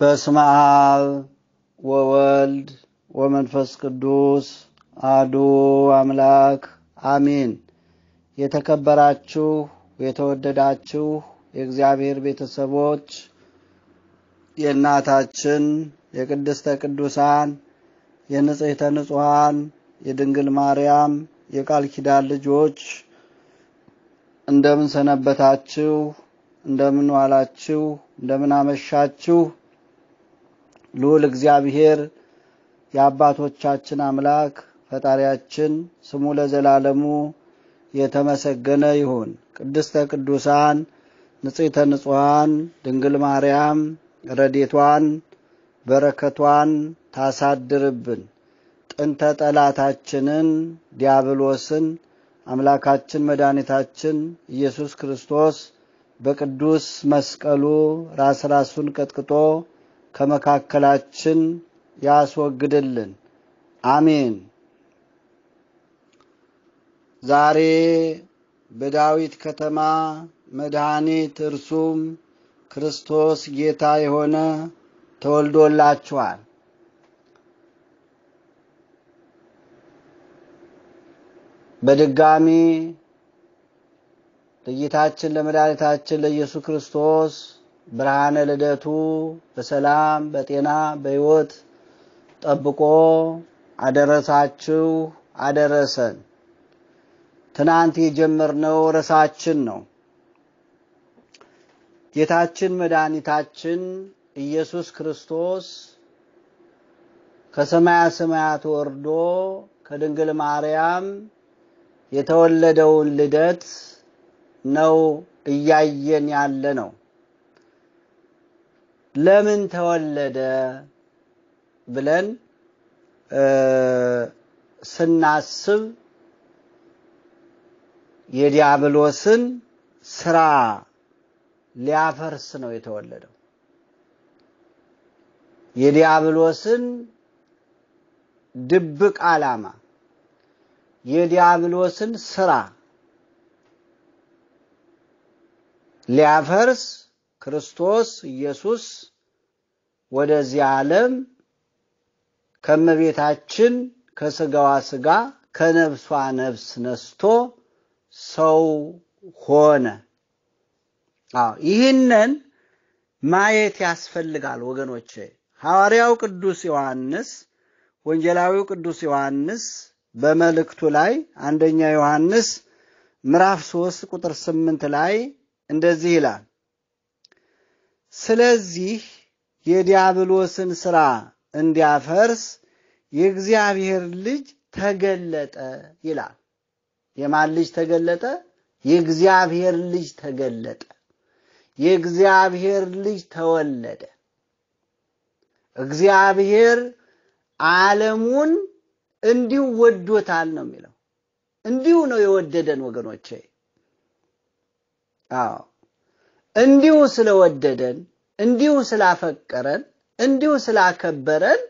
በስመ አብ ወወልድ ወመንፈስ ቅዱስ አዱ አምላክ አሜን። የተከበራችሁ የተወደዳችሁ የእግዚአብሔር ቤተሰቦች የእናታችን የቅድስተ ቅዱሳን የንጽሕተ ንጹሐን የድንግል ማርያም የቃል ኪዳን ልጆች እንደምን ሰነበታችሁ? እንደምን ዋላችሁ? እንደምን አመሻችሁ? ልዑል እግዚአብሔር የአባቶቻችን አምላክ ፈጣሪያችን ስሙ ለዘላለሙ የተመሰገነ ይሁን። ቅድስተ ቅዱሳን ንጽሕተ ንጹሐን ድንግል ማርያም ረዴቷን በረከቷን ታሳድርብን። ጥንተ ጠላታችንን ዲያብሎስን አምላካችን መድኃኒታችን ኢየሱስ ክርስቶስ በቅዱስ መስቀሉ ራስ ራሱን ቀጥቅጦ ከመካከላችን ያስወግድልን። አሜን። ዛሬ በዳዊት ከተማ መድኃኒት እርሱም ክርስቶስ ጌታ የሆነ ተወልዶላችኋል። በድጋሚ ለጌታችን ለመድኃኒታችን ለኢየሱስ ክርስቶስ ብርሃነ ልደቱ በሰላም በጤና በሕይወት ጠብቆ አደረሳችሁ አደረሰን። ትናንት የጀመርነው ርዕሳችን ነው። ጌታችን መድኃኒታችን ኢየሱስ ክርስቶስ ከሰማያ ሰማያት ወርዶ ከድንግል ማርያም የተወለደውን ልደት ነው እያየን ያለ ነው። ለምን ተወለደ ብለን ስናስብ የዲያብሎስን ስራ ሊያፈርስ ነው የተወለደው። የዲያብሎስን ድብቅ ዓላማ፣ የዲያብሎስን ስራ ሊያፈርስ ክርስቶስ ኢየሱስ ወደዚህ ዓለም ከመቤታችን ከሥጋዋ ሥጋ ከነፍሷ ነፍስ ነስቶ ሰው ሆነ። አዎ ይህንን ማየት ያስፈልጋል ወገኖች ሐዋርያው ቅዱስ ዮሐንስ ወንጌላዊው ቅዱስ ዮሐንስ በመልእክቱ ላይ አንደኛ ዮሐንስ ምዕራፍ ሶስት ቁጥር ስምንት ላይ እንደዚህ ይላል ስለዚህ የዲያብሎስን ሥራ እንዲያፈርስ የእግዚአብሔር ልጅ ተገለጠ ይላል። የማን ልጅ ተገለጠ? የእግዚአብሔር ልጅ ተገለጠ። የእግዚአብሔር ልጅ ተወለደ። እግዚአብሔር ዓለሙን እንዲሁ ወዶታል ነው የሚለው። እንዲሁ ነው የወደደን ወገኖቼ። አዎ እንዲሁ ስለወደደን እንዲሁ ስላፈቀረን እንዲሁ ስላከበረን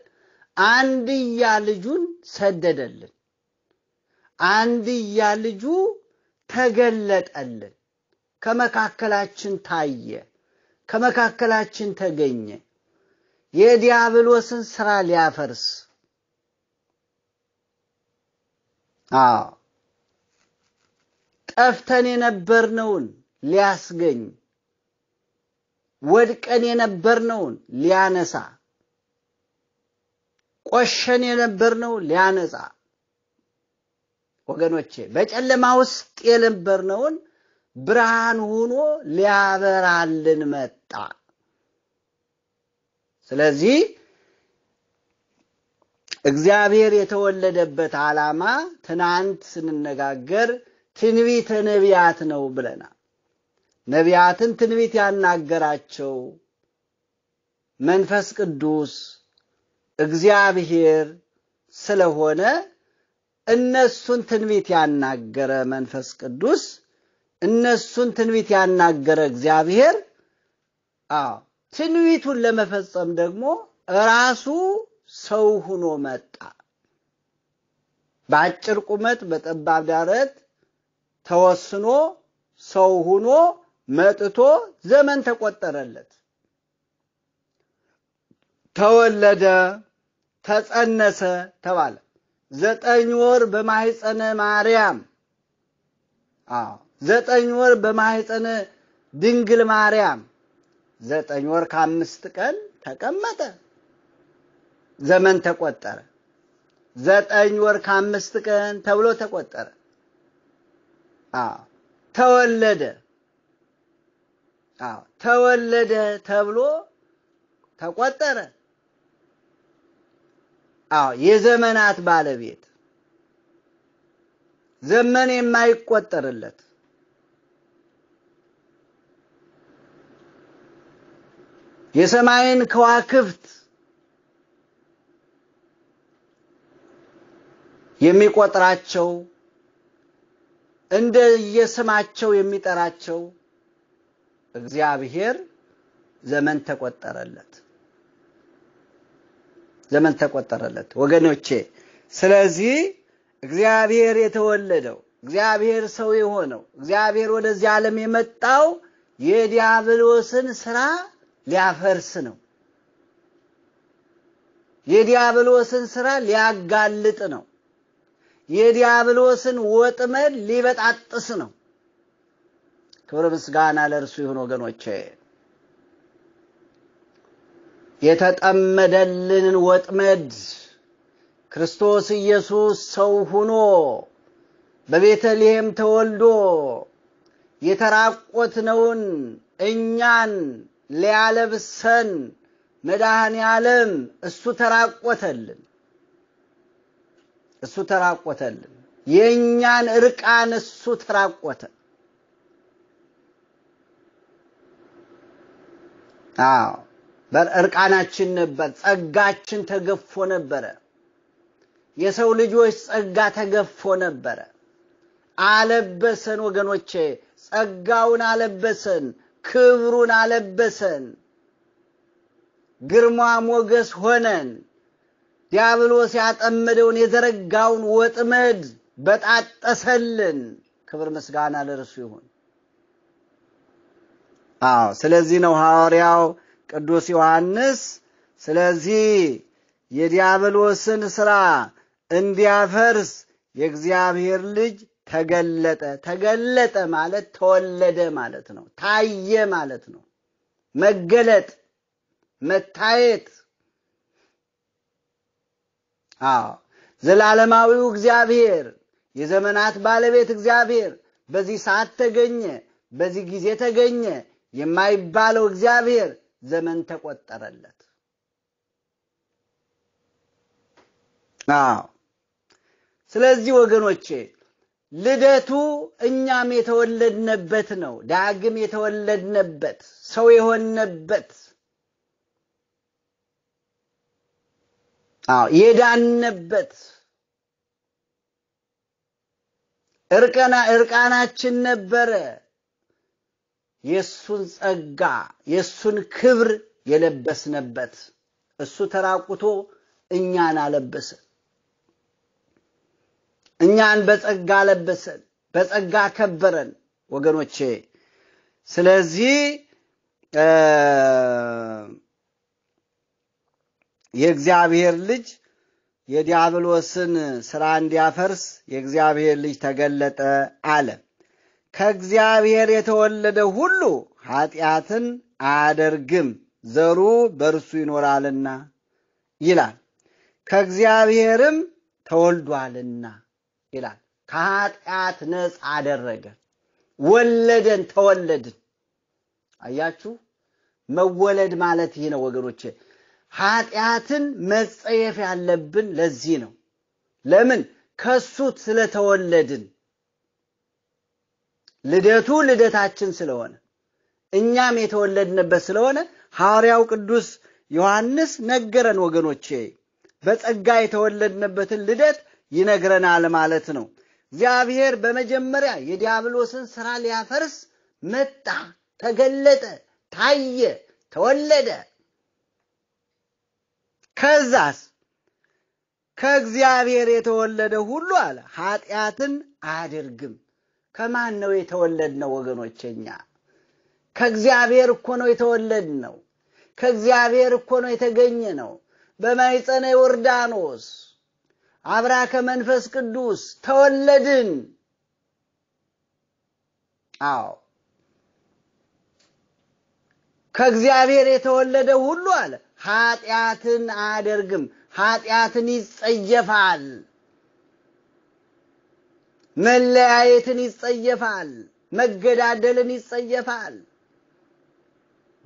አንድያ ልጁን ሰደደልን። አንድያ ልጁ ተገለጠልን። ከመካከላችን ታየ፣ ከመካከላችን ተገኘ። የዲያብሎስን ስራ ሊያፈርስ አዎ ጠፍተን የነበርነውን ሊያስገኝ ወድቀን የነበርነውን ሊያነሳ፣ ቆሸን የነበርነውን ሊያነጻ፣ ወገኖቼ በጨለማ ውስጥ የነበርነውን ብርሃን ሆኖ ሊያበራልን መጣ። ስለዚህ እግዚአብሔር የተወለደበት ዓላማ ትናንት ስንነጋገር ትንቢተ ነቢያት ነው ብለናል። ነቢያትን ትንቢት ያናገራቸው መንፈስ ቅዱስ እግዚአብሔር ስለሆነ እነሱን ትንቢት ያናገረ መንፈስ ቅዱስ እነሱን ትንቢት ያናገረ እግዚአብሔር አዎ ትንቢቱን ለመፈጸም ደግሞ ራሱ ሰው ሆኖ መጣ። በአጭር ቁመት በጠባብ ዳረት ተወስኖ ሰው ሆኖ ። መጥቶ ዘመን ተቆጠረለት። ተወለደ፣ ተጸነሰ ተባለ። ዘጠኝ ወር በማህፀነ ማርያም ዘጠኝ ወር በማህፀነ ድንግል ማርያም ዘጠኝ ወር ከአምስት ቀን ተቀመጠ። ዘመን ተቆጠረ። ዘጠኝ ወር ከአምስት ቀን ተብሎ ተቆጠረ። ተወለደ ተወለደ ተብሎ ተቆጠረ። አዎ የዘመናት ባለቤት ዘመን የማይቆጠርለት የሰማይን ከዋክብት የሚቆጥራቸው እንደ የስማቸው የሚጠራቸው እግዚአብሔር ዘመን ተቆጠረለት ዘመን ተቆጠረለት ወገኖቼ ስለዚህ እግዚአብሔር የተወለደው እግዚአብሔር ሰው የሆነው እግዚአብሔር ወደዚህ ዓለም የመጣው የዲያብሎስን ስራ ሊያፈርስ ነው የዲያብሎስን ስራ ሊያጋልጥ ነው የዲያብሎስን ወጥመድ ሊበጣጥስ ነው ክብር ምስጋና ለእርሱ ይሁን። ወገኖቼ የተጠመደልንን ወጥመድ ክርስቶስ ኢየሱስ ሰው ሁኖ በቤተልሔም ተወልዶ የተራቆትነውን እኛን ሊያለብሰን መድኃኔ ዓለም እሱ ተራቆተልን። እሱ ተራቆተልን። የእኛን እርቃን እሱ ተራቆተ። እርቃናችን ነበር። ጸጋችን ተገፎ ነበረ። የሰው ልጆች ጸጋ ተገፎ ነበረ። አለበሰን ወገኖቼ፣ ጸጋውን አለበሰን፣ ክብሩን አለበሰን፣ ግርማ ሞገስ ሆነን። ዲያብሎስ ያጠመደውን የዘረጋውን ወጥመድ በጣጠሰልን። ክብር ምስጋና ለርሱ ይሁን። አዎ ስለዚህ ነው ሐዋርያው ቅዱስ ዮሐንስ ስለዚህ የዲያብሎስን ሥራ እንዲያፈርስ የእግዚአብሔር ልጅ ተገለጠ። ተገለጠ ማለት ተወለደ ማለት ነው። ታየ ማለት ነው። መገለጥ፣ መታየት። አዎ ዘላለማዊው እግዚአብሔር የዘመናት ባለቤት እግዚአብሔር በዚህ ሰዓት ተገኘ፣ በዚህ ጊዜ ተገኘ፣ የማይባለው እግዚአብሔር ዘመን ተቆጠረለት። አዎ። ስለዚህ ወገኖቼ ልደቱ እኛም የተወለድነበት ነው። ዳግም የተወለድነበት ሰው የሆነበት አዎ የዳነበት እርቃናችን ነበረ። የእሱን ጸጋ የእሱን ክብር የለበስነበት እሱ ተራቁቶ እኛን አለበሰን። እኛን በጸጋ አለበሰን፣ በጸጋ ከበረን። ወገኖቼ ስለዚህ የእግዚአብሔር ልጅ የዲያብሎስን ስራ እንዲያፈርስ የእግዚአብሔር ልጅ ተገለጠ አለ። ከእግዚአብሔር የተወለደ ሁሉ ኀጢአትን አያደርግም ዘሩ በእርሱ ይኖራልና ይላል። ከእግዚአብሔርም ተወልዷልና ይላል። ከኀጢአት ነፃ አደረገ፣ ወለደን፣ ተወለድን። አያችሁ፣ መወለድ ማለት ይህ ነው ወገኖቼ። ኀጢአትን መጸየፍ ያለብን ለዚህ ነው። ለምን? ከሱ ስለተወለድን ልደቱ ልደታችን ስለሆነ እኛም የተወለድንበት ስለሆነ ሐዋርያው ቅዱስ ዮሐንስ ነገረን። ወገኖቼ በጸጋ የተወለድንበትን ልደት ይነግረናል ማለት ነው። እግዚአብሔር በመጀመሪያ የዲያብሎስን ሥራ ሊያፈርስ መጣ፣ ተገለጠ፣ ታየ፣ ተወለደ። ከዛስ ከእግዚአብሔር የተወለደ ሁሉ አለ ኃጢአትን አያደርግም። ከማን ነው የተወለድነው? ወገኖቼ ከእግዚአብሔር እኮ ነው የተወለድነው። ከእግዚአብሔር እኮ ነው የተገኘ ነው። በማይጸነ ዮርዳኖስ አብራ ከመንፈስ ቅዱስ ተወለድን። አዎ ከእግዚአብሔር የተወለደ ሁሉ አለ ኃጢአትን አያደርግም፣ ኃጢአትን ይጸየፋል። መለያየትን ይጸየፋል፣ መገዳደልን ይጸየፋል፣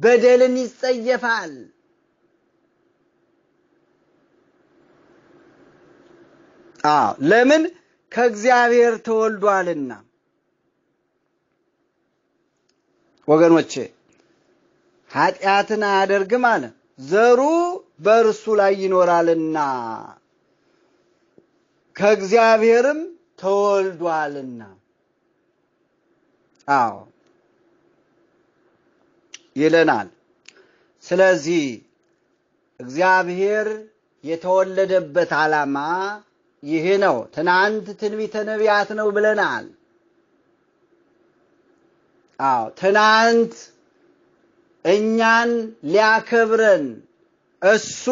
በደልን ይጸየፋል። አዎ ለምን? ከእግዚአብሔር ተወልዷልና። ወገኖቼ ኃጢአትን አያደርግም አለ፣ ዘሩ በእርሱ ላይ ይኖራልና ከእግዚአብሔርም ተወልዷልና። አዎ ይለናል። ስለዚህ እግዚአብሔር የተወለደበት ዓላማ ይሄ ነው። ትናንት ትንቢተ ነቢያት ነው ብለናል። አዎ ትናንት እኛን ሊያከብረን እሱ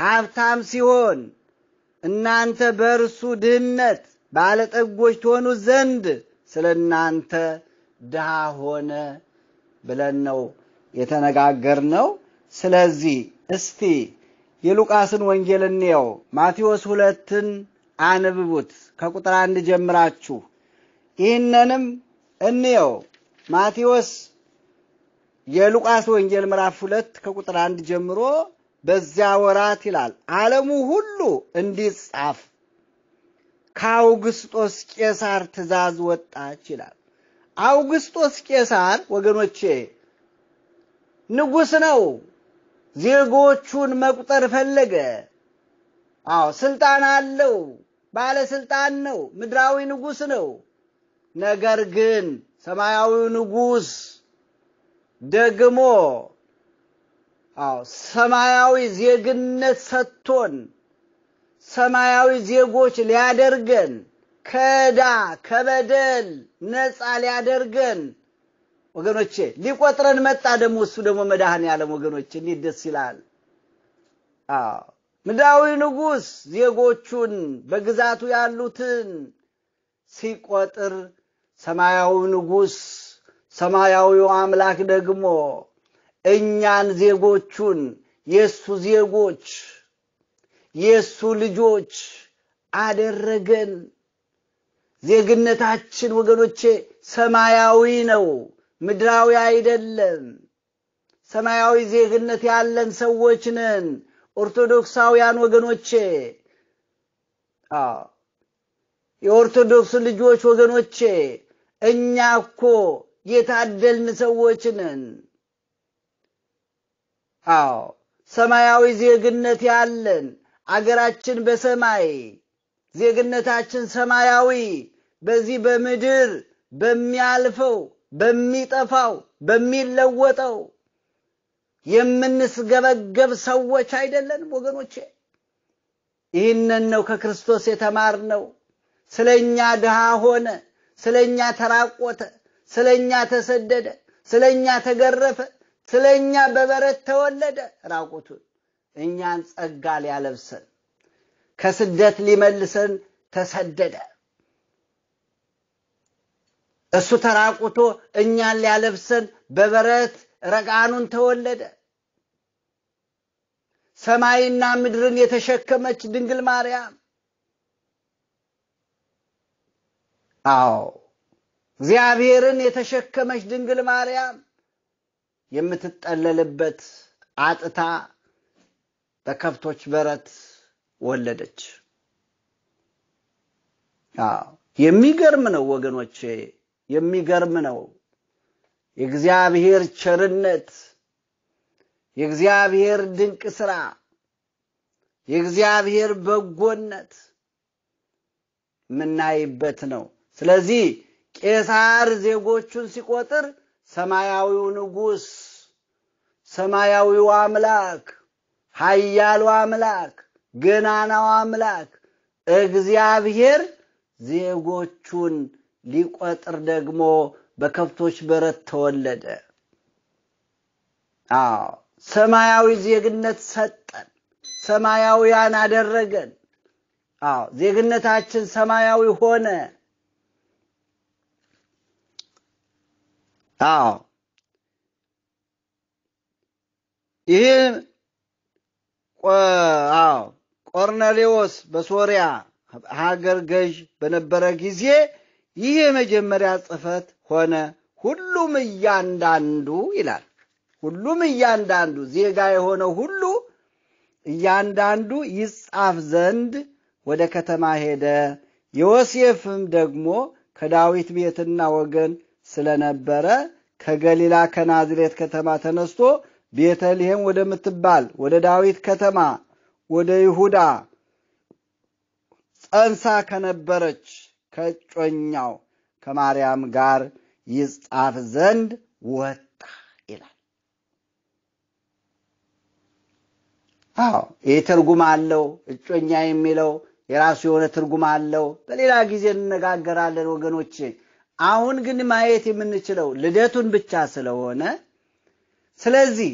ሀብታም ሲሆን እናንተ በእርሱ ድህነት ባለጠጎች ትሆኑ ዘንድ ስለ እናንተ ድሃ ሆነ ብለን ነው የተነጋገር ነው። ስለዚህ እስቲ የሉቃስን ወንጌል እንየው። ማቴዎስ ሁለትን አንብቡት ከቁጥር አንድ ጀምራችሁ ይህንንም እንየው። ማቴዎስ የሉቃስ ወንጌል ምዕራፍ ሁለት ከቁጥር አንድ ጀምሮ በዚያ ወራት ይላል ዓለሙ ሁሉ እንዲጻፍ ከአውግስጦስ ቄሳር ትእዛዝ ወጣች ይላል። አውግስጦስ ቄሳር ወገኖቼ ንጉሥ ነው። ዜጎቹን መቁጠር ፈለገ። አዎ ስልጣን አለው፣ ባለስልጣን ነው፣ ምድራዊ ንጉሥ ነው። ነገር ግን ሰማያዊው ንጉሥ ደግሞ አዎ ሰማያዊ ዜግነት ሰጥቶን ሰማያዊ ዜጎች ሊያደርገን ከዕዳ ከበደል ነፃ ሊያደርገን ወገኖቼ ሊቆጥረን መጣ። ደግሞ እሱ ደግሞ መድኃኔ ዓለም ወገኖቼ እንዴት ደስ ይላል! አዎ ምድራዊ ንጉሥ ዜጎቹን በግዛቱ ያሉትን ሲቆጥር ሰማያዊ ንጉሥ ሰማያዊው አምላክ ደግሞ እኛን ዜጎቹን የእሱ ዜጎች የእሱ ልጆች አደረገን። ዜግነታችን ወገኖቼ ሰማያዊ ነው፣ ምድራዊ አይደለም። ሰማያዊ ዜግነት ያለን ሰዎች ነን። ኦርቶዶክሳውያን ወገኖቼ የኦርቶዶክስ ልጆች ወገኖቼ፣ እኛ እኮ የታደልን ሰዎች ነን። አዎ ሰማያዊ ዜግነት ያለን አገራችን በሰማይ ዜግነታችን ሰማያዊ በዚህ በምድር በሚያልፈው በሚጠፋው በሚለወጠው የምንስገበገብ ሰዎች አይደለንም ወገኖቼ። ይህንን ነው ከክርስቶስ የተማርነው። ስለኛ ድሃ ሆነ፣ ስለኛ ተራቆተ፣ ስለኛ ተሰደደ፣ ስለኛ ተገረፈ፣ ስለ እኛ በበረት ተወለደ ራቁቱን እኛን ጸጋ ሊያለብሰን ከስደት ሊመልሰን ተሰደደ። እሱ ተራቁቶ እኛን ሊያለብሰን በበረት ረቃኑን ተወለደ። ሰማይና ምድርን የተሸከመች ድንግል ማርያም አዎ እግዚአብሔርን የተሸከመች ድንግል ማርያም የምትጠለልበት አጥታ በከብቶች በረት ወለደች። የሚገርም ነው ወገኖቼ፣ የሚገርም ነው የእግዚአብሔር ቸርነት፣ የእግዚአብሔር ድንቅ ስራ፣ የእግዚአብሔር በጎነት የምናይበት ነው። ስለዚህ ቄሳር ዜጎቹን ሲቆጥር ሰማያዊው ንጉሥ፣ ሰማያዊው አምላክ፣ ኃያሉ አምላክ፣ ገናናው አምላክ እግዚአብሔር ዜጎቹን ሊቆጥር ደግሞ በከብቶች በረት ተወለደ። አዎ ሰማያዊ ዜግነት ሰጠን፣ ሰማያውያን አደረገን። አዎ ዜግነታችን ሰማያዊ ሆነ። አዎ ይሄ አዎ ቆርኔሌዎስ በሶሪያ ሀገር ገዥ በነበረ ጊዜ ይህ የመጀመሪያ ጽህፈት ሆነ። ሁሉም እያንዳንዱ ይላል ሁሉም እያንዳንዱ ዜጋ የሆነ ሁሉ እያንዳንዱ ይጻፍ ዘንድ ወደ ከተማ ሄደ። ዮሴፍም ደግሞ ከዳዊት ቤትና ወገን ስለነበረ ከገሊላ ከናዝሬት ከተማ ተነስቶ ቤተልሔም ወደምትባል ወደ ዳዊት ከተማ ወደ ይሁዳ ጸንሳ ከነበረች ከጮኛው ከማርያም ጋር ይጻፍ ዘንድ ወጣ ይላል። አዎ ይህ ትርጉም አለው። እጮኛ የሚለው የራሱ የሆነ ትርጉም አለው። በሌላ ጊዜ እንነጋገራለን ወገኖቼ። አሁን ግን ማየት የምንችለው ልደቱን ብቻ ስለሆነ ስለዚህ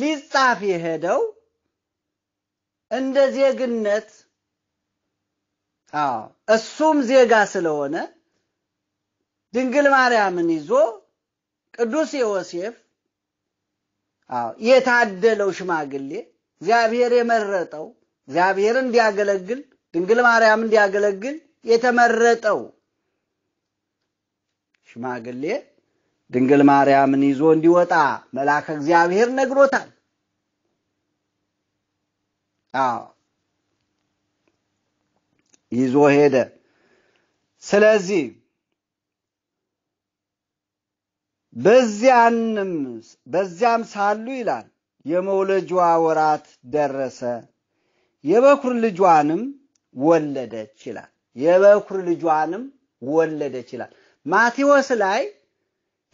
ሊጻፍ የሄደው እንደ ዜግነት እሱም ዜጋ ስለሆነ ድንግል ማርያምን ይዞ ቅዱስ ዮሴፍ የታደለው ሽማግሌ እግዚአብሔር የመረጠው እግዚአብሔር እንዲያገለግል ድንግል ማርያም እንዲያገለግል የተመረጠው ሽማግሌ ድንግል ማርያምን ይዞ እንዲወጣ መልአከ እግዚአብሔር ነግሮታል። አዎ ይዞ ሄደ። ስለዚህ በዚያንም በዚያም ሳሉ ይላል የመውለጇ ወራት ደረሰ፣ የበኩር ልጇንም ወለደች ይላል። የበኩር ልጇንም ወለደች ይላል። ማቴዎስ ላይ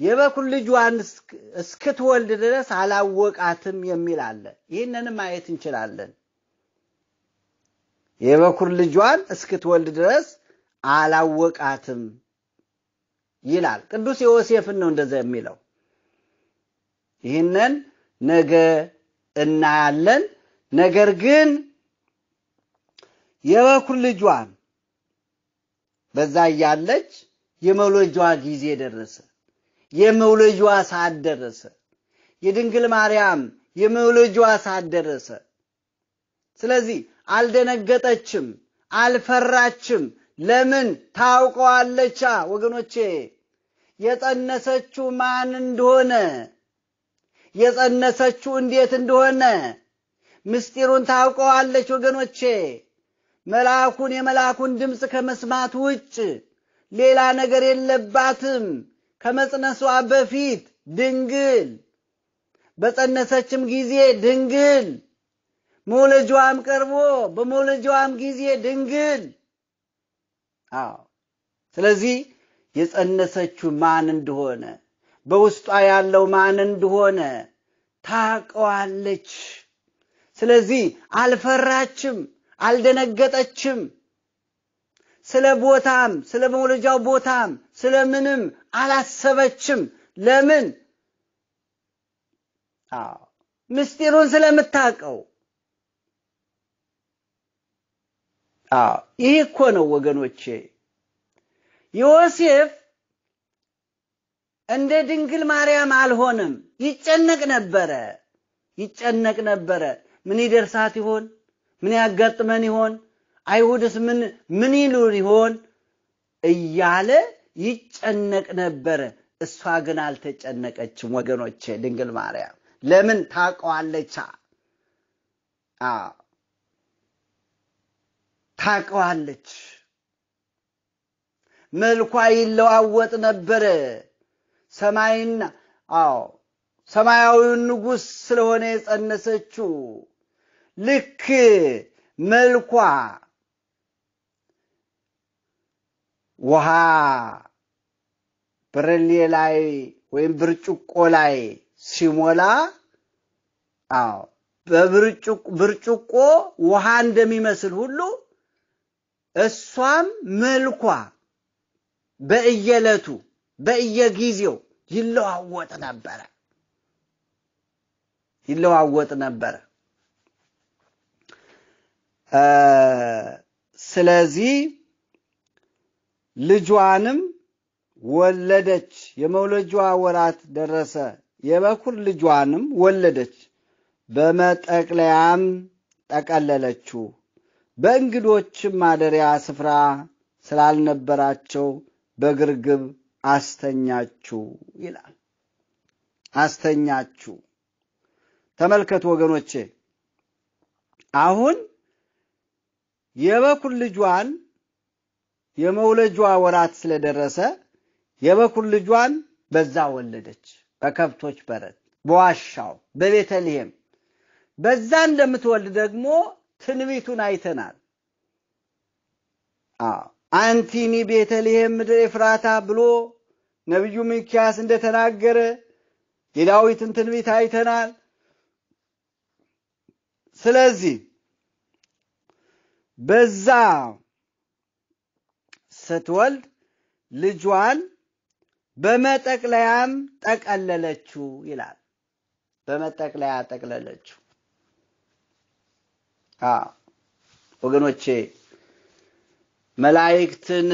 የበኩር ልጇን እስክትወልድ ድረስ አላወቃትም የሚል አለ። ይህንንም ማየት እንችላለን። የበኩር ልጇን እስክትወልድ ድረስ አላወቃትም ይላል። ቅዱስ ዮሴፍን ነው እንደዛ የሚለው። ይህንን ነገ እናያለን። ነገር ግን የበኩር ልጇን በዛ እያለች የመውለጇ ጊዜ ደረሰ። የመውለጇ ሰዓት ደረሰ። የድንግል ማርያም የመውለጇ ሰዓት ደረሰ። ስለዚህ አልደነገጠችም፣ አልፈራችም። ለምን ታውቀዋለቻ? ወገኖቼ የጸነሰችው ማን እንደሆነ የጸነሰችው እንዴት እንደሆነ ምስጢሩን ታውቀዋለች። ወገኖቼ መልአኩን የመልአኩን ድምፅ ከመስማት ውጭ ሌላ ነገር የለባትም። ከመጽነሷ በፊት ድንግል፣ በጸነሰችም ጊዜ ድንግል፣ መውለጇም ቀርቦ በመውለጇም ጊዜ ድንግል። አዎ ስለዚህ የጸነሰችው ማን እንደሆነ በውስጧ ያለው ማን እንደሆነ ታቀዋለች ስለዚህ አልፈራችም፣ አልደነገጠችም። ስለ ቦታም ስለ መውለጃው ቦታም ስለ ምንም አላሰበችም። ለምን? ምስጢሩን ስለምታውቀው። ይህ እኮ ነው ወገኖቼ። ዮሴፍ እንደ ድንግል ማርያም አልሆነም። ይጨነቅ ነበረ፣ ይጨነቅ ነበረ። ምን ይደርሳት ይሆን? ምን ያጋጥመን ይሆን? አይሁድስ ምን ምን ይሉ ይሆን እያለ ይጨነቅ ነበረ። እሷ ግን አልተጨነቀችም። ወገኖቼ ድንግል ማርያም ለምን ታውቀዋለቻ? ታውቀዋለች። መልኳ ይለዋወጥ ነበረ። ሰማይና አዎ ሰማያዊውን ንጉሥ ስለሆነ የጸነሰችው ልክ መልኳ ውሃ ብርሌ ላይ ወይም ብርጭቆ ላይ ሲሞላ አዎ በብርጭቆ ውሃ እንደሚመስል ሁሉ እሷም መልኳ በእየለቱ በእየጊዜው ይለዋወጥ ነበረ ይለዋወጥ ነበረ። ስለዚህ ልጇንም ወለደች። የመውለጇ ወራት ደረሰ፣ የበኩር ልጇንም ወለደች። በመጠቅለያም ጠቀለለችው። በእንግዶችም ማደሪያ ስፍራ ስላልነበራቸው በግርግብ አስተኛችሁ ይላል። አስተኛችሁ። ተመልከቱ ወገኖቼ አሁን የበኩር ልጇን የመውለጇ ወራት ስለደረሰ የበኩር ልጇን በዛ ወለደች፣ በከብቶች በረት በዋሻው በቤተልሔም። በዛ እንደምትወልድ ደግሞ ትንቢቱን አይተናል። አንቲኒ ቤተልሔም ምድር ኤፍራታ ብሎ ነቢዩ ሚኪያስ እንደተናገረ የዳዊትን ትንቢት አይተናል። ስለዚህ በዛ ስትወልድ ልጇን በመጠቅለያም ጠቀለለችው ይላል። በመጠቅለያ ጠቅለለችው። ወገኖቼ መላይክትን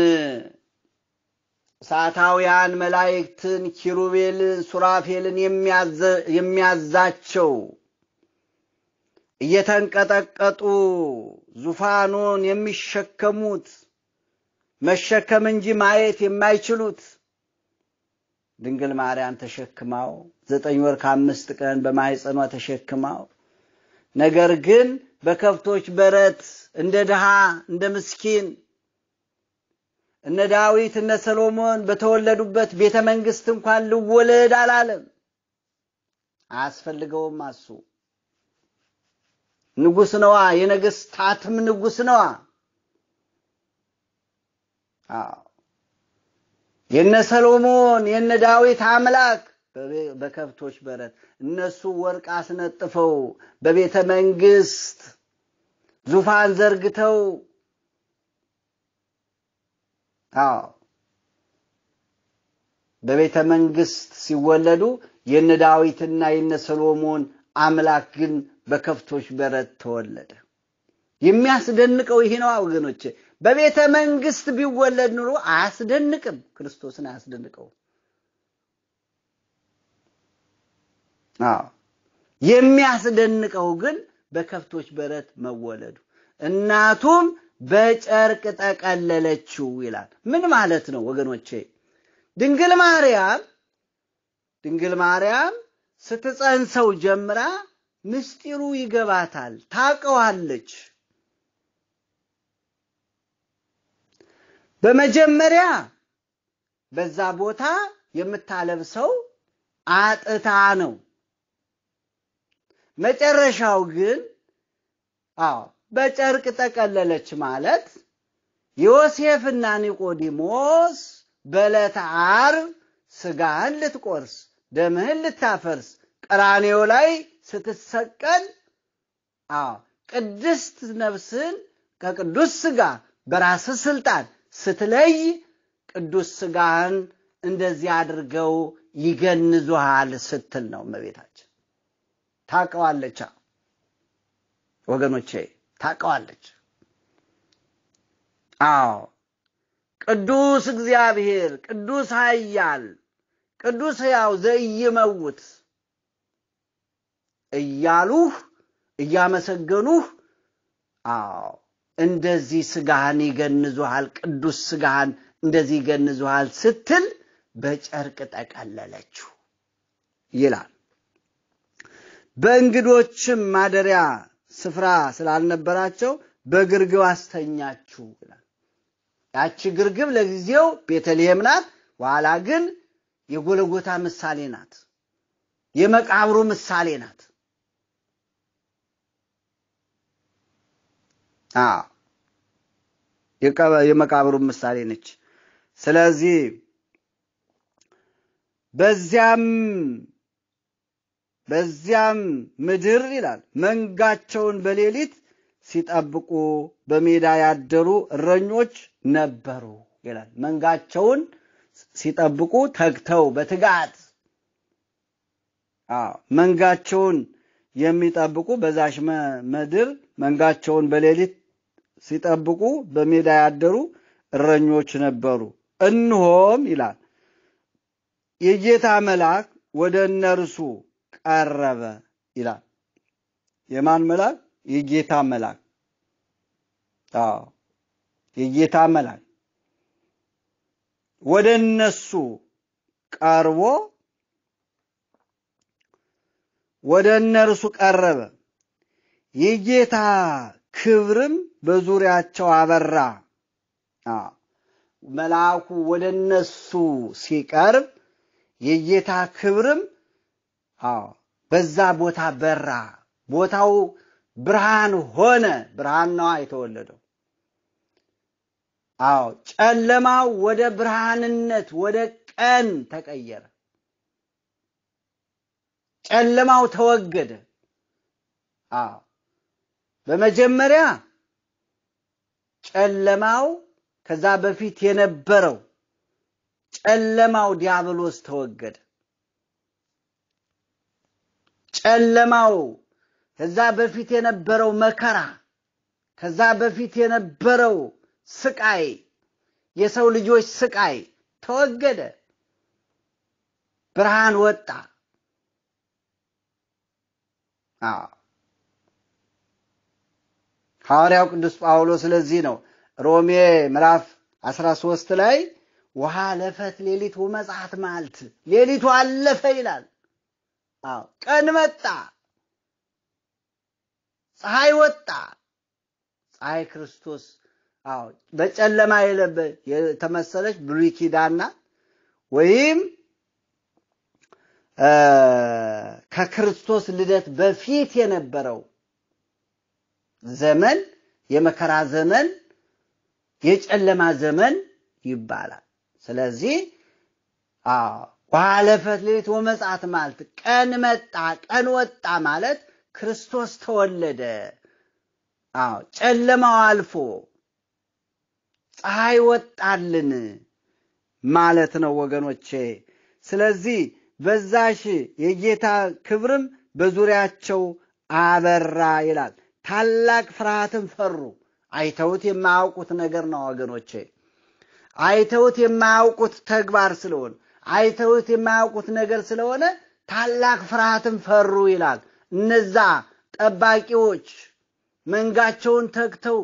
እሳታውያን መላይክትን ኪሩቤልን፣ ሱራፌልን የሚያዛቸው እየተንቀጠቀጡ ዙፋኑን የሚሸከሙት መሸከም እንጂ ማየት የማይችሉት ድንግል ማርያም ተሸክማው ዘጠኝ ወር ከአምስት ቀን በማህፀኗ ተሸክማው ነገር ግን በከብቶች በረት እንደ ድሃ እንደ ምስኪን እነ ዳዊት እነ ሰሎሞን በተወለዱበት ቤተ መንግስት እንኳን ልወለድ አላለም። አያስፈልገውም። አሱ ንጉስ ነዋ፣ የነገስታትም ንጉስ ነዋ። የነ ሰሎሞን የነ ዳዊት አምላክ በከብቶች በረት እነሱ ወርቅ አስነጥፈው በቤተ መንግስት ዙፋን ዘርግተው አዎ በቤተ መንግስት ሲወለዱ የነ ዳዊትና የነ ሰሎሞን አምላክ ግን በከብቶች በረት ተወለደ። የሚያስደንቀው ይሄ ነው ወገኖች። በቤተ መንግስት ቢወለድ ኑሮ አያስደንቅም፣ ክርስቶስን አያስደንቀው። አዎ የሚያስደንቀው ግን በከብቶች በረት መወለዱ እናቱም በጨርቅ ጠቀለለችው ይላል። ምን ማለት ነው ወገኖቼ? ድንግል ማርያም ድንግል ማርያም ስትጸንሰው ጀምራ ምስጢሩ ይገባታል፣ ታውቀዋለች። በመጀመሪያ በዛ ቦታ የምታለብሰው አጥታ ነው። መጨረሻው ግን አዎ በጨርቅ ጠቀለለች ማለት ዮሴፍና ኒቆዲሞስ በዕለተ ዓርብ ስጋህን ልትቆርስ ደምህን ልታፈርስ ቀራኔው ላይ ስትሰቀል አዎ ቅድስት ነፍስን ከቅዱስ ስጋ በራስ ስልጣን ስትለይ ቅዱስ ስጋህን እንደዚህ አድርገው ይገንዙሃል ስትል ነው እመቤታችን። ታቀዋለቻ ወገኖቼ፣ ታቀዋለች። አዎ ቅዱስ እግዚአብሔር ቅዱስ ኃያል ቅዱስ ሕያው ዘኢይመውት እያሉህ እያመሰገኑህ አዎ እንደዚህ ስጋህን ይገንዙሃል፣ ቅዱስ ስጋህን እንደዚህ ይገንዙሃል ስትል በጨርቅ ጠቀለለችው ይላል። በእንግዶችም ማደሪያ ስፍራ ስላልነበራቸው በግርግብ አስተኛችሁ ይላል። ያቺ ግርግብ ለጊዜው ቤተልሔም ናት። በኋላ ግን የጎለጎታ ምሳሌ ናት። የመቃብሩ ምሳሌ ናት። የመቃብሩ ምሳሌ ነች። ስለዚህ በዚያም በዚያም ምድር ይላል መንጋቸውን በሌሊት ሲጠብቁ በሜዳ ያደሩ እረኞች ነበሩ ይላል። መንጋቸውን ሲጠብቁ ተግተው በትጋት መንጋቸውን የሚጠብቁ በዛሽ ምድር መንጋቸውን በሌሊት ሲጠብቁ በሜዳ ያደሩ እረኞች ነበሩ። እንሆም ይላል የጌታ መልአክ ወደ እነርሱ ቀረበ ይላል። የማን መልአክ? የጌታ መልአክ። አዎ የጌታ መልአክ ወደ እነሱ ቀርቦ ወደ እነርሱ ቀረበ የጌታ ክብርም በዙሪያቸው አበራ። መልአኩ ወደ እነሱ ሲቀርብ የጌታ ክብርም በዛ ቦታ በራ። ቦታው ብርሃን ሆነ። ብርሃን ነዋ የተወለደው። አዎ ጨለማው ወደ ብርሃንነት ወደ ቀን ተቀየረ። ጨለማው ተወገደ። አዎ በመጀመሪያ ጨለማው ከዛ በፊት የነበረው ጨለማው ዲያብሎስ ተወገደ። ጨለማው ከዛ በፊት የነበረው መከራ፣ ከዛ በፊት የነበረው ስቃይ፣ የሰው ልጆች ስቃይ ተወገደ። ብርሃን ወጣ። አዎ ሐዋርያው ቅዱስ ጳውሎስ ስለዚህ ነው ሮሜ ምዕራፍ 13 ላይ ውሃ ለፈት ሌሊት ወመጽአት ማልት ሌሊቱ አለፈ ይላል። አዎ ቀን መጣ፣ ፀሐይ ወጣ። ፀሐይ ክርስቶስ አዎ በጨለማ የለበ የተመሰለች ብሉይ ኪዳን ወይም ከክርስቶስ ልደት በፊት የነበረው ዘመን፣ የመከራ ዘመን፣ የጨለማ ዘመን ይባላል። ስለዚህ ዋለፈት ሌሊት ወመጻት ማለት ቀን መጣ ቀን ወጣ ማለት ክርስቶስ ተወለደ። አዎ ጨለማው አልፎ ፀሐይ ወጣልን ማለት ነው ወገኖቼ። ስለዚህ በዛሽ የጌታ ክብርም በዙሪያቸው አበራ ይላል። ታላቅ ፍርሃትን ፈሩ። አይተውት የማያውቁት ነገር ነው ወገኖቼ፣ አይተውት የማያውቁት ተግባር ስለሆነ አይተውት የማያውቁት ነገር ስለሆነ ታላቅ ፍርሃትን ፈሩ ይላል። እነዛ ጠባቂዎች መንጋቸውን ተግተው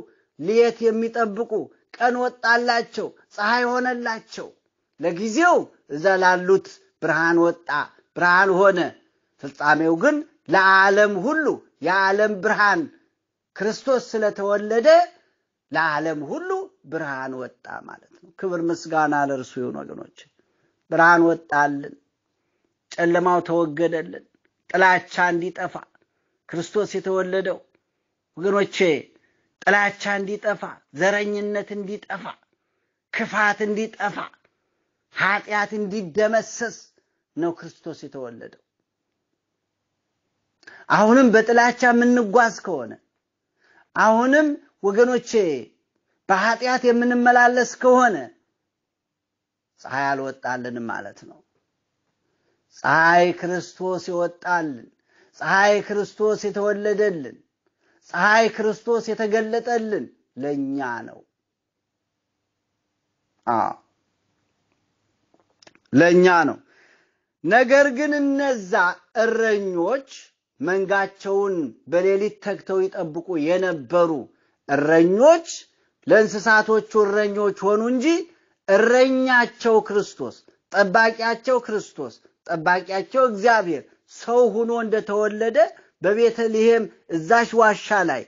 ልየት የሚጠብቁ ቀን ወጣላቸው፣ ፀሐይ ሆነላቸው። ለጊዜው እዛ ላሉት ብርሃን ወጣ፣ ብርሃን ሆነ። ፍጻሜው ግን ለዓለም ሁሉ የዓለም ብርሃን ክርስቶስ ስለተወለደ ለዓለም ሁሉ ብርሃን ወጣ ማለት ነው። ክብር ምስጋና ለእርሱ ይሁን። ወገኖች ብርሃን ወጣልን፣ ጨለማው ተወገደልን፣ ጥላቻ እንዲጠፋ ክርስቶስ የተወለደው ወገኖቼ፣ ጥላቻ እንዲጠፋ፣ ዘረኝነት እንዲጠፋ፣ ክፋት እንዲጠፋ፣ ኃጢአት እንዲደመሰስ ነው ክርስቶስ የተወለደው። አሁንም በጥላቻ የምንጓዝ ከሆነ አሁንም ወገኖቼ በኃጢአት የምንመላለስ ከሆነ ፀሐይ አልወጣልንም ማለት ነው። ፀሐይ ክርስቶስ ይወጣልን፣ ፀሐይ ክርስቶስ የተወለደልን፣ ፀሐይ ክርስቶስ የተገለጠልን ለእኛ ነው። ለእኛ ነው። ነገር ግን እነዛ እረኞች መንጋቸውን በሌሊት ተግተው ይጠብቁ የነበሩ እረኞች ለእንስሳቶቹ እረኞች ሆኑ እንጂ እረኛቸው ክርስቶስ፣ ጠባቂያቸው ክርስቶስ፣ ጠባቂያቸው እግዚአብሔር ሰው ሁኖ እንደተወለደ በቤተልሔም እዛሽ ዋሻ ላይ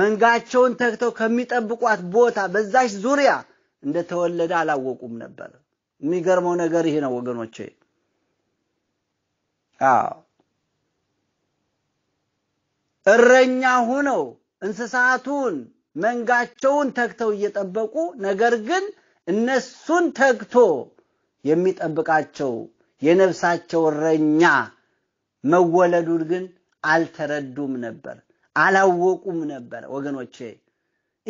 መንጋቸውን ተግተው ከሚጠብቋት ቦታ በዛሽ ዙሪያ እንደተወለደ አላወቁም ነበር። የሚገርመው ነገር ይሄ ነው ወገኖቼ። አዎ እረኛ ሆነው እንስሳቱን መንጋቸውን ተክተው እየጠበቁ ነገር ግን እነሱን ተክቶ የሚጠብቃቸው የነፍሳቸው እረኛ መወለዱን ግን አልተረዱም ነበር፣ አላወቁም ነበር። ወገኖቼ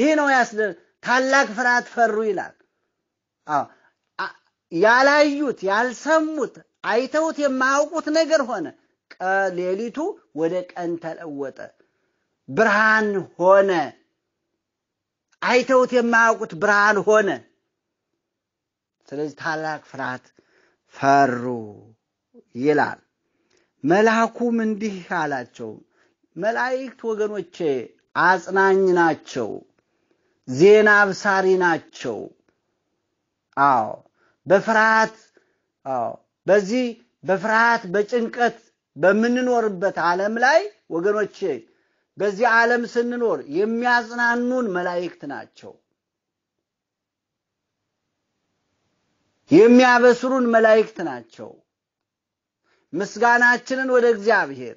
ይህ ነው ያስደ ታላቅ ፍርሃት ፈሩ ይላል። ያላዩት ያልሰሙት አይተውት የማያውቁት ነገር ሆነ። ሌሊቱ ወደ ቀን ተለወጠ፣ ብርሃን ሆነ። አይተውት የማያውቁት ብርሃን ሆነ። ስለዚህ ታላቅ ፍርሃት ፈሩ ይላል። መልአኩም እንዲህ አላቸው፣ መላእክት ወገኖቼ አጽናኝ ናቸው፣ ዜና አብሳሪ ናቸው። አዎ በፍርሃት አዎ በዚህ በፍርሃት በጭንቀት በምንኖርበት ዓለም ላይ ወገኖቼ በዚህ ዓለም ስንኖር የሚያጽናኑን መላእክት ናቸው። የሚያበስሩን መላእክት ናቸው። ምስጋናችንን ወደ እግዚአብሔር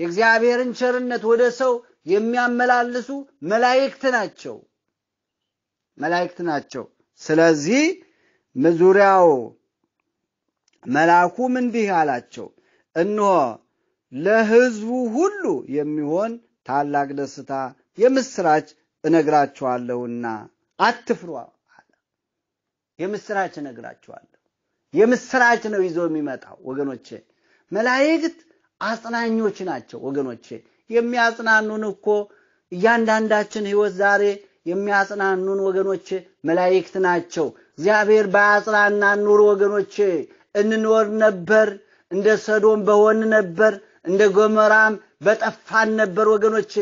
የእግዚአብሔርን ቸርነት ወደ ሰው የሚያመላልሱ መላእክት ናቸው መላእክት ናቸው። ስለዚህ ዙሪያው መልአኩም እንዲህ አላቸው እንሆ ለሕዝቡ ሁሉ የሚሆን ታላቅ ደስታ የምስራች እነግራችኋለሁና አትፍሩ አለ። የምስራች እነግራችኋለሁ። የምስራች ነው ይዞ የሚመጣው ወገኖቼ። መላእክት አጽናኞች ናቸው ወገኖቼ። የሚያጽናኑን እኮ እያንዳንዳችን ሕይወት ዛሬ የሚያጽናኑን ወገኖቼ መላእክት ናቸው። እግዚአብሔር ባያጽናናን ኑሮ ወገኖቼ እንኖር ነበር እንደ ሰዶም በሆን ነበር፣ እንደ ገሞራም በጠፋን ነበር። ወገኖቼ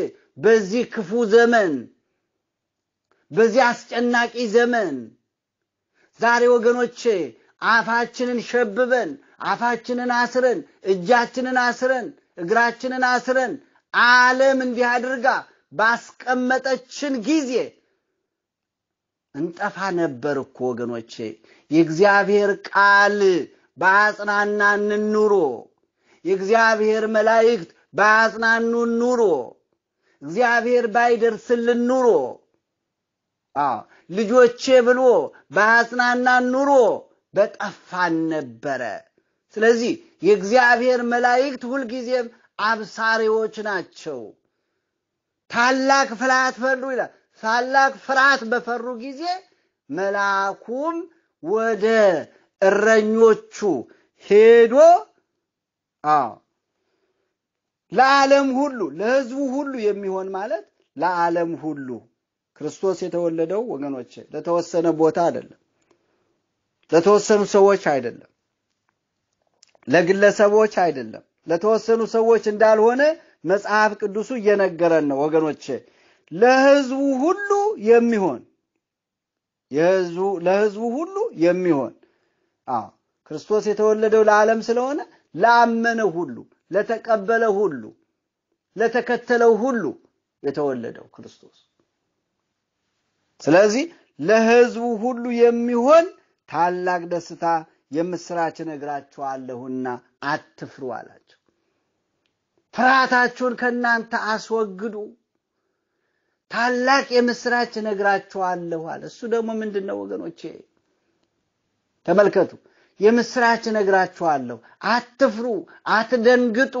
በዚህ ክፉ ዘመን፣ በዚህ አስጨናቂ ዘመን ዛሬ ወገኖቼ አፋችንን ሸብበን አፋችንን አስረን እጃችንን አስረን እግራችንን አስረን ዓለም እንዲህ አድርጋ ባስቀመጠችን ጊዜ እንጠፋ ነበር እኮ ወገኖቼ። የእግዚአብሔር ቃል በአጽናናን ኑሮ የእግዚአብሔር መላእክት ባያጽናኑን ኑሮ እግዚአብሔር ባይደርስልን ኑሮ ልጆቼ ብሎ በአጽናናን ኑሮ በጠፋን ነበረ። ስለዚህ የእግዚአብሔር መላእክት ሁልጊዜም አብሳሪዎች ናቸው። ታላቅ ፍርሃት ፈሩ ይላል። ታላቅ ፍርሃት በፈሩ ጊዜ መልአኩም ወደ እረኞቹ ሄዶ አዎ ለዓለም ሁሉ ለሕዝቡ ሁሉ የሚሆን ማለት ለዓለም ሁሉ ክርስቶስ የተወለደው ወገኖች ለተወሰነ ቦታ አይደለም፣ ለተወሰኑ ሰዎች አይደለም፣ ለግለሰቦች አይደለም። ለተወሰኑ ሰዎች እንዳልሆነ መጽሐፍ ቅዱሱ እየነገረን ነው ወገኖች ለሕዝቡ ሁሉ የሚሆን ለሕዝቡ ሁሉ የሚሆን አዎ ክርስቶስ የተወለደው ለዓለም ስለሆነ ላመነ ሁሉ፣ ለተቀበለ ሁሉ፣ ለተከተለው ሁሉ የተወለደው ክርስቶስ። ስለዚህ ለሕዝቡ ሁሉ የሚሆን ታላቅ ደስታ የምስራች እነግራችኋለሁና አትፍሩ አላቸው። ፍርሃታችሁን ከእናንተ አስወግዱ። ታላቅ የምስራች እነግራችኋለሁ አለ። እሱ ደግሞ ምንድን ነው ወገኖቼ? ተመልከቱ። የምስራች ነግራችኋለሁ፣ አትፍሩ፣ አትደንግጡ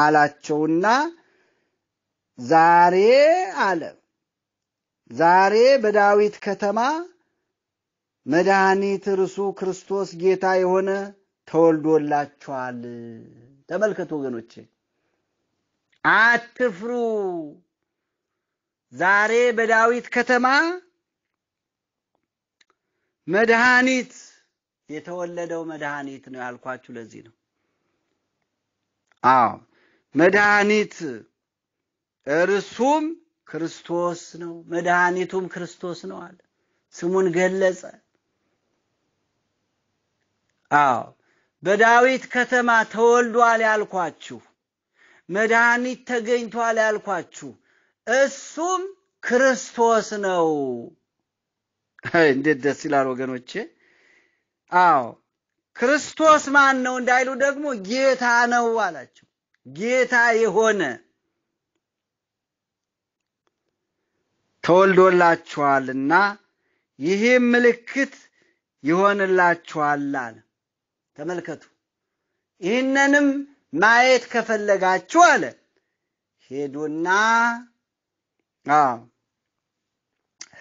አላቸውና ዛሬ አለ ዛሬ በዳዊት ከተማ መድኃኒት እርሱ ክርስቶስ ጌታ የሆነ ተወልዶላችኋል። ተመልከቱ ወገኖቼ፣ አትፍሩ ዛሬ በዳዊት ከተማ መድኃኒት የተወለደው መድኃኒት ነው ያልኳችሁ ለዚህ ነው። አዎ መድኃኒት እርሱም ክርስቶስ ነው፣ መድኃኒቱም ክርስቶስ ነው አለ። ስሙን ገለጸ። አዎ በዳዊት ከተማ ተወልዷል ያልኳችሁ፣ መድኃኒት ተገኝቷል ያልኳችሁ እሱም ክርስቶስ ነው። እንዴት ደስ ይላል ወገኖቼ! አዎ ክርስቶስ ማን ነው እንዳይሉ ደግሞ ጌታ ነው አላቸው። ጌታ የሆነ ተወልዶላችኋልና ይህም ምልክት ይሆንላችኋል አለ። ተመልከቱ። ይህንንም ማየት ከፈለጋችሁ አለ ሄዱና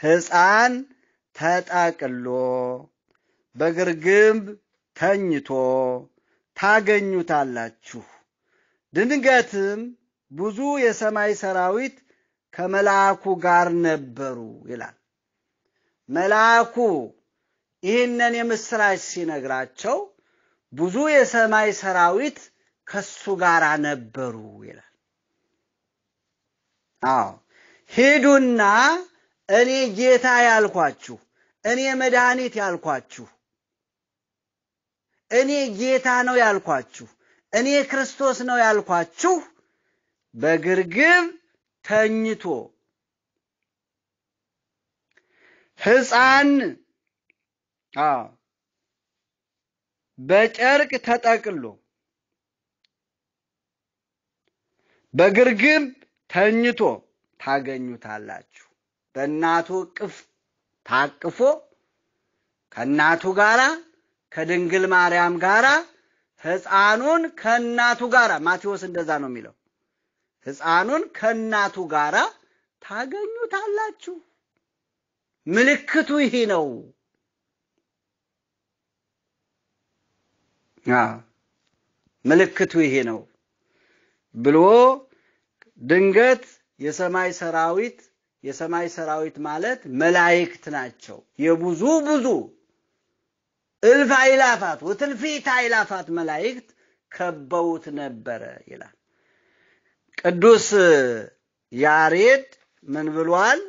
ሕፃን ተጠቅሎ በግርግም ተኝቶ ታገኙታላችሁ። ድንገትም ብዙ የሰማይ ሰራዊት ከመልአኩ ጋር ነበሩ ይላል። መልአኩ ይህንን የምስራች ሲነግራቸው ብዙ የሰማይ ሰራዊት ከሱ ጋር ነበሩ ይላል። አዎ ሂዱና እኔ ጌታ ያልኳችሁ እኔ መድኃኒት ያልኳችሁ፣ እኔ ጌታ ነው ያልኳችሁ፣ እኔ ክርስቶስ ነው ያልኳችሁ በግርግብ ተኝቶ ሕፃን በጨርቅ ተጠቅሎ በግርግብ ተኝቶ ታገኙታላችሁ። በእናቱ ቅፍ ታቅፎ ከእናቱ ጋር ከድንግል ማርያም ጋር ሕፃኑን ከእናቱ ጋር ማቴዎስ እንደዛ ነው የሚለው ሕፃኑን ከእናቱ ጋር ታገኙታላችሁ። ምልክቱ ይሄ ነው። ምልክቱ ይሄ ነው ብሎ ድንገት የሰማይ ሰራዊት የሰማይ ሰራዊት ማለት መላእክት ናቸው። የብዙ ብዙ እልፍ አይላፋት ወትልፊት አይላፋት መላእክት ከበውት ነበረ ይላል ቅዱስ ያሬድ። ምን ብሏል?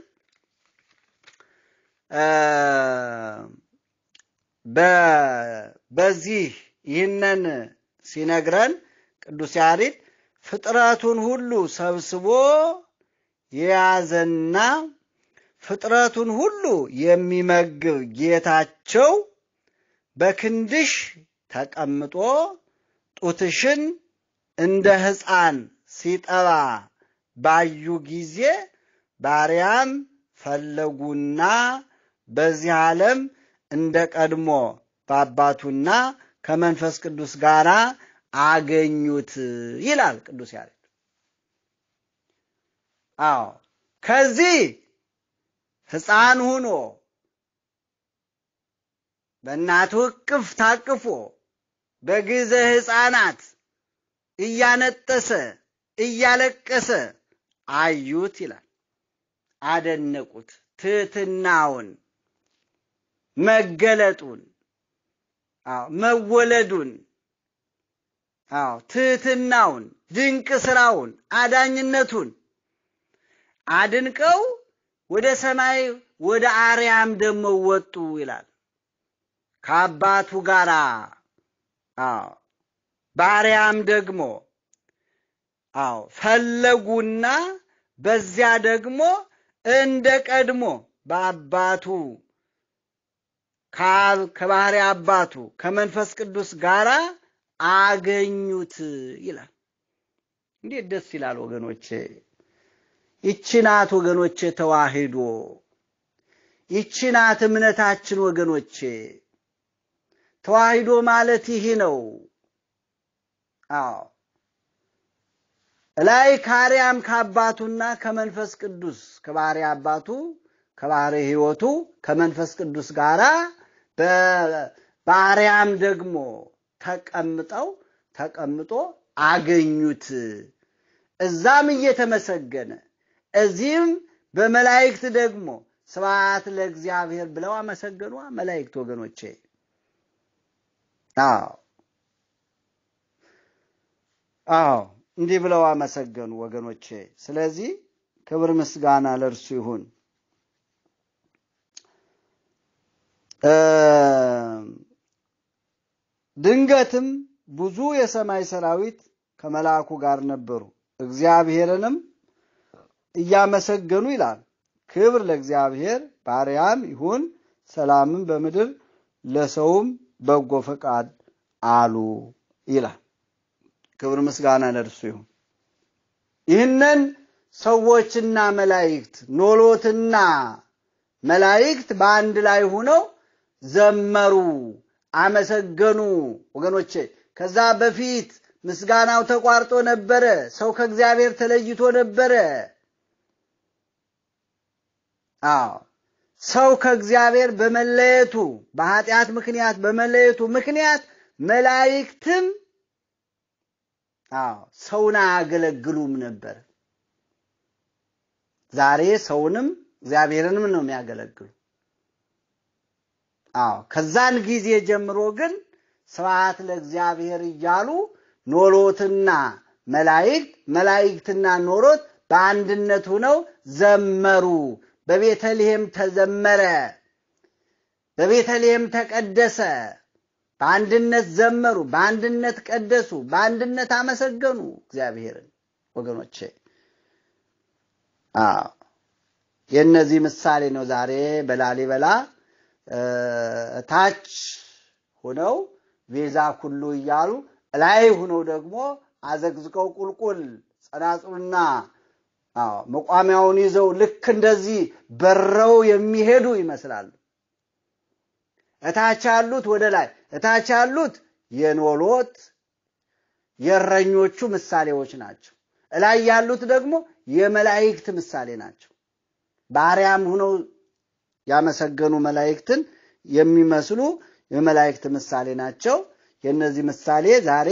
በዚህ ይህንን ሲነግረን ቅዱስ ያሬድ ፍጥረቱን ሁሉ ሰብስቦ የያዘና ፍጥረቱን ሁሉ የሚመግብ ጌታቸው በክንድሽ ተቀምጦ ጡትሽን እንደ ሕፃን ሲጠባ ባዩ ጊዜ ባሪያም ፈለጉና በዚህ ዓለም እንደ ቀድሞ በአባቱና ከመንፈስ ቅዱስ ጋር አገኙት ይላል ቅዱስ ያሬድ። አዎ ከዚህ ሕፃን ሁኖ በእናቱ እቅፍ ታቅፎ በግዘ ሕፃናት እያነጠሰ እያለቀሰ አዩት ይላል። አደነቁት ትህትናውን መገለጡን፣ መወለዱን፣ ትህትናውን ድንቅ ስራውን፣ አዳኝነቱን አድንቀው ወደ ሰማይ ወደ አርያም ደግሞ ወጡ ይላል። ከአባቱ ጋር አዎ፣ በአርያም ደግሞ አዎ ፈለጉና በዚያ ደግሞ እንደ ቀድሞ በአባቱ ከአብ ከባህሪ አባቱ ከመንፈስ ቅዱስ ጋር አገኙት ይላል። እንዴት ደስ ይላል ወገኖቼ! ይቺ ናት ወገኖቼ ተዋሂዶ፣ ይቺ ናት እምነታችን ወገኖቼ። ተዋሂዶ ማለት ይህ ነው። አዎ እላይ ከአርያም ከአባቱና ከመንፈስ ቅዱስ ከባሕሪ አባቱ ከባሕሪ ሕይወቱ ከመንፈስ ቅዱስ ጋር በአርያም ደግሞ ተቀምጠው ተቀምጦ አገኙት እዛም እየተመሰገነ እዚህም በመላእክት ደግሞ ስብሐት ለእግዚአብሔር ብለው አመሰገኗ መላእክት ወገኖቼ። አዎ አዎ እንዲህ ብለው አመሰገኑ ወገኖቼ። ስለዚህ ክብር ምስጋና ለእርሱ ይሁን። ድንገትም ብዙ የሰማይ ሰራዊት ከመልአኩ ጋር ነበሩ፣ እግዚአብሔርንም እያመሰገኑ ይላል። ክብር ለእግዚአብሔር ባርያም ይሁን ሰላምን በምድር ለሰውም በጎ ፈቃድ አሉ ይላል። ክብር ምስጋና ለእርሱ ይሁን። ይህንን ሰዎችና መላእክት ኖሎትና መላእክት በአንድ ላይ ሆነው ዘመሩ፣ አመሰገኑ። ወገኖቼ ከዛ በፊት ምስጋናው ተቋርጦ ነበረ። ሰው ከእግዚአብሔር ተለይቶ ነበረ። አዎ ሰው ከእግዚአብሔር በመለየቱ በኃጢአት ምክንያት በመለየቱ ምክንያት መላይክትም አዎ ሰውን አያገለግሉም ነበር። ዛሬ ሰውንም እግዚአብሔርንም ነው የሚያገለግሉ። አዎ ከዛን ጊዜ ጀምሮ ግን ስርዓት ለእግዚአብሔር እያሉ ኖሮትና መላይክት መላይክትና ኖሮት በአንድነት ሆነው ዘመሩ። በቤተልሔም ተዘመረ፣ በቤተልሔም ተቀደሰ። በአንድነት ዘመሩ፣ በአንድነት ቀደሱ፣ በአንድነት አመሰገኑ እግዚአብሔርን። ወገኖቼ የእነዚህ ምሳሌ ነው። ዛሬ በላሊበላ ታች ሁነው ቤዛ ሁሉ እያሉ ላይ ሁነው ደግሞ አዘግዝቀው ቁልቁል ጸናጽሉና መቋሚያውን ይዘው ልክ እንደዚህ በረው የሚሄዱ ይመስላሉ። እታች ያሉት ወደ ላይ፣ እታች ያሉት የኖሎት የእረኞቹ ምሳሌዎች ናቸው። እላይ ያሉት ደግሞ የመላእክት ምሳሌ ናቸው። ባሪያም ሆነው ያመሰገኑ መላእክትን የሚመስሉ የመላእክት ምሳሌ ናቸው። የእነዚህ ምሳሌ ዛሬ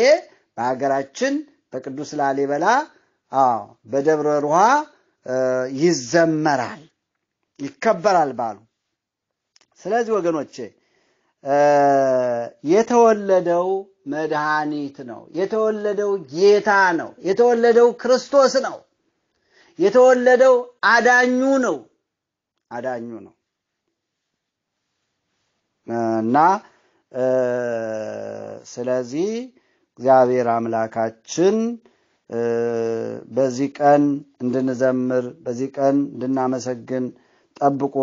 በሀገራችን በቅዱስ ላሊበላ አዎ በደብረ ሩሃ ይዘመራል፣ ይከበራል ባሉ። ስለዚህ ወገኖቼ የተወለደው መድኃኒት ነው። የተወለደው ጌታ ነው። የተወለደው ክርስቶስ ነው። የተወለደው አዳኙ ነው። አዳኙ ነው እና ስለዚህ እግዚአብሔር አምላካችን በዚህ ቀን እንድንዘምር በዚህ ቀን እንድናመሰግን ጠብቆ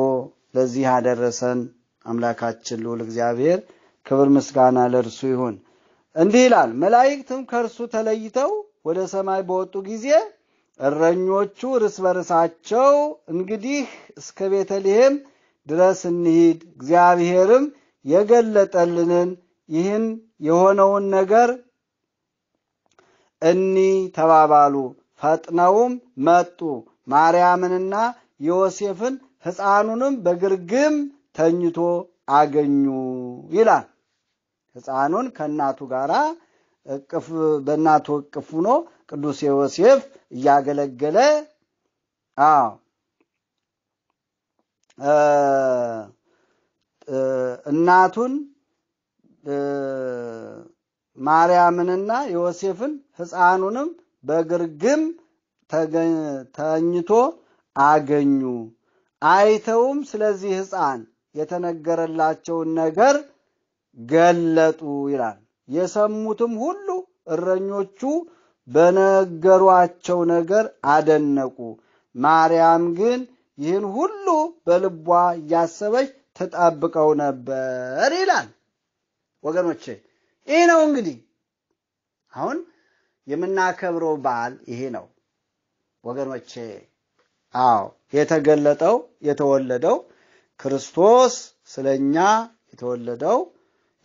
ለዚህ ያደረሰን አምላካችን ልዑል እግዚአብሔር ክብር ምስጋና ለእርሱ ይሁን። እንዲህ ይላል፣ መላእክትም ከእርሱ ተለይተው ወደ ሰማይ በወጡ ጊዜ እረኞቹ እርስ በርሳቸው እንግዲህ እስከ ቤተልሔም ድረስ እንሂድ፣ እግዚአብሔርም የገለጠልንን ይህን የሆነውን ነገር እኒ ተባባሉ። ፈጥነውም መጡ፣ ማርያምንና ዮሴፍን ሕፃኑንም በግርግም ተኝቶ አገኙ ይላል። ሕፃኑን ከእናቱ ጋር እቅፍ በእናቱ እቅፍ ሁኖ ቅዱስ ዮሴፍ እያገለገለ አዎ እናቱን ማርያምንና ዮሴፍን ሕፃኑንም በግርግም ተኝቶ አገኙ። አይተውም ስለዚህ ሕፃን የተነገረላቸውን ነገር ገለጡ ይላል። የሰሙትም ሁሉ እረኞቹ በነገሯቸው ነገር አደነቁ። ማርያም ግን ይህን ሁሉ በልቧ እያሰበች ትጠብቀው ነበር ይላል። ወገኖቼ ይህ ነው እንግዲህ አሁን የምናከብረው በዓል ይሄ ነው ወገኖቼ። አዎ የተገለጠው የተወለደው ክርስቶስ ስለኛ የተወለደው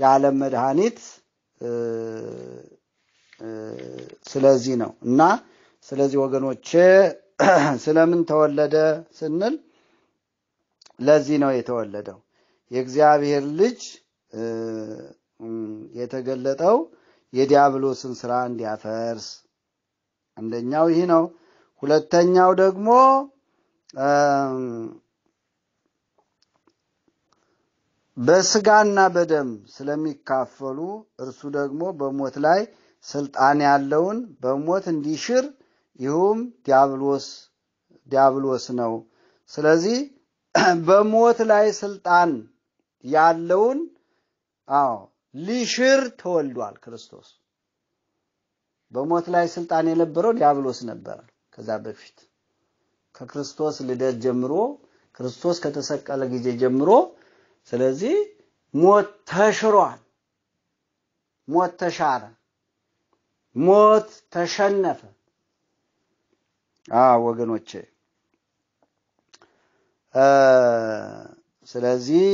የዓለም መድኃኒት ስለዚህ ነው እና ስለዚህ ወገኖቼ ስለምን ተወለደ ስንል ለዚህ ነው የተወለደው የእግዚአብሔር ልጅ የተገለጠው የዲያብሎስን ስራ እንዲያፈርስ አንደኛው ይህ ነው። ሁለተኛው ደግሞ በስጋና በደም ስለሚካፈሉ እርሱ ደግሞ በሞት ላይ ስልጣን ያለውን በሞት እንዲሽር ይሁም ዲያብሎስ ዲያብሎስ ነው። ስለዚህ በሞት ላይ ስልጣን ያለውን አዎ ሊሽር ተወልዷል ክርስቶስ። በሞት ላይ ስልጣን የነበረው ዲያብሎስ ነበረ። ከዛ በፊት ከክርስቶስ ልደት ጀምሮ ክርስቶስ ከተሰቀለ ጊዜ ጀምሮ፣ ስለዚህ ሞት ተሽሯል። ሞት ተሻረ። ሞት ተሸነፈ። አ ወገኖቼ ስለዚህ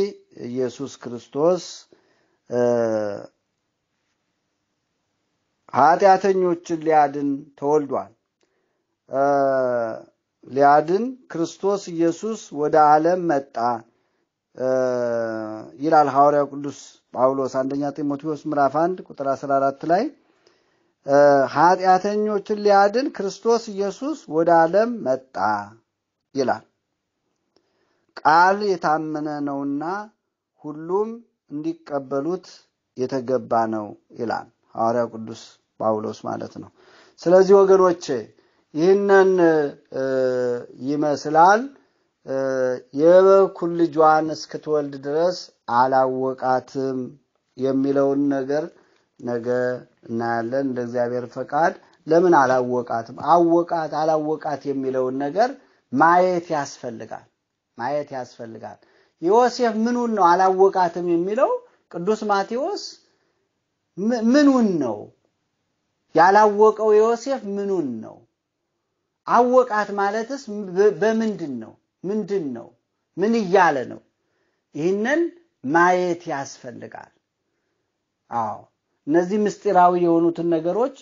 ኢየሱስ ክርስቶስ ኃጢአተኞችን ሊያድን ተወልዷል። ሊያድን ክርስቶስ ኢየሱስ ወደ ዓለም መጣ ይላል ሐዋርያው ቅዱስ ጳውሎስ አንደኛ ጢሞቴዎስ ምዕራፍ 1 ቁጥር 14 ላይ ኃጢአተኞችን ሊያድን ክርስቶስ ኢየሱስ ወደ ዓለም መጣ ይላል። ቃል የታመነ ነውና ሁሉም እንዲቀበሉት የተገባ ነው ይላል ሐዋርያው ቅዱስ ጳውሎስ ማለት ነው። ስለዚህ ወገኖቼ ይህንን ይመስላል። የበኩል ልጇን እስክትወልድ ድረስ አላወቃትም የሚለውን ነገር ነገ እናያለን እንደ እግዚአብሔር ፈቃድ። ለምን አላወቃትም? አወቃት አላወቃት የሚለውን ነገር ማየት ያስፈልጋል። ማየት ያስፈልጋል። ዮሴፍ ምኑን ነው አላወቃትም የሚለው ቅዱስ ማቴዎስ ምኑን ነው ያላወቀው? ዮሴፍ ምኑን ነው? አወቃት ማለትስ በምንድን ነው? ምንድን ነው? ምን እያለ ነው? ይህንን ማየት ያስፈልጋል። አዎ እነዚህ ምስጢራዊ የሆኑትን ነገሮች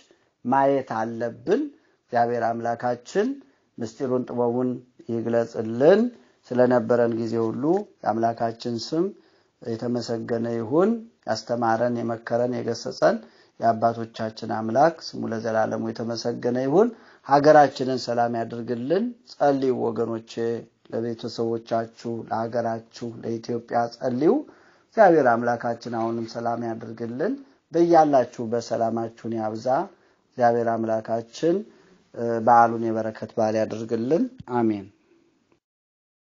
ማየት አለብን። እግዚአብሔር አምላካችን ምስጢሩን ጥበቡን ይግለጽልን። ስለነበረን ጊዜ ሁሉ የአምላካችን ስም የተመሰገነ ይሁን። ያስተማረን፣ የመከረን፣ የገሰጸን የአባቶቻችን አምላክ ስሙ ለዘላለሙ የተመሰገነ ይሁን። ሀገራችንን ሰላም ያድርግልን። ጸልዩ ወገኖቼ፣ ለቤተሰቦቻችሁ፣ ለሀገራችሁ፣ ለኢትዮጵያ ጸልዩ። እግዚአብሔር አምላካችን አሁንም ሰላም ያድርግልን። በያላችሁ በሰላማችሁን ያብዛ። እግዚአብሔር አምላካችን በዓሉን የበረከት በዓል ያድርግልን። አሜን።